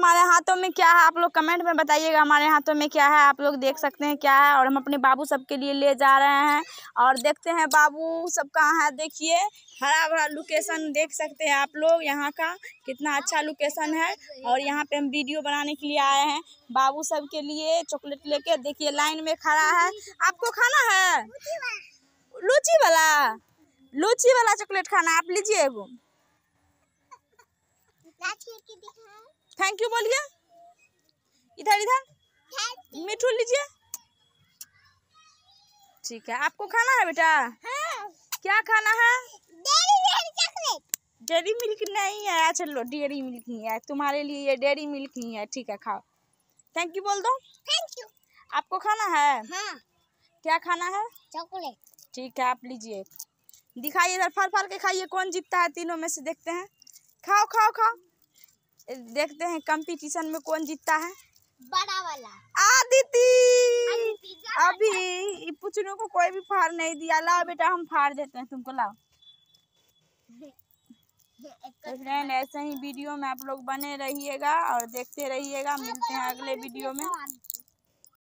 हमारे हाथों में क्या है आप लोग कमेंट में बताइएगा हमारे हाथों में क्या है आप लोग देख सकते हैं क्या है और हम अपने बाबू सब के लिए ले जा रहे हैं और देखते हैं बाबू सब कहाँ है देखिए हरा भरा लोकेशन देख सकते हैं आप लोग यहाँ का कितना अच्छा लोकेशन है और यहाँ पे हम वीडियो बनाने के लिए आए हैं बाबू सब के लिए चॉकलेट लेके देखिए लाइन में खड़ा है आपको खाना है लूची वाला लूची वाला चॉकलेट खाना आप लीजिए एगो थैंक यू बोलिए इधर इधर मिठू लीजिए ठीक है आपको खाना है बेटा हाँ। क्या खाना है डेरी मिल्क नहीं है अच्छा लो डेरी मिल्क नहीं है तुम्हारे लिए ये डेरी मिल्क नहीं है ठीक है खाओ थैंक यू बोल दो थैंक यू आपको खाना है हाँ। क्या खाना है चॉकलेट ठीक है आप लीजिए दिखाइए इधर फल फल के खाइए कौन जीतता है तीनों में से देखते हैं खाओ खाओ खाओ देखते हैं कंपटीशन में कौन जीतता है बड़ा वाला आदिति अभी पुचनू को कोई भी फाड़ नहीं दिया लाओ बेटा हम फाड़ देते हैं तुमको लाओ तो फ्रेंड ऐसे ही वीडियो में आप लोग बने रहिएगा और देखते रहिएगा हाँ, तो मिलते हैं अगले वीडियो में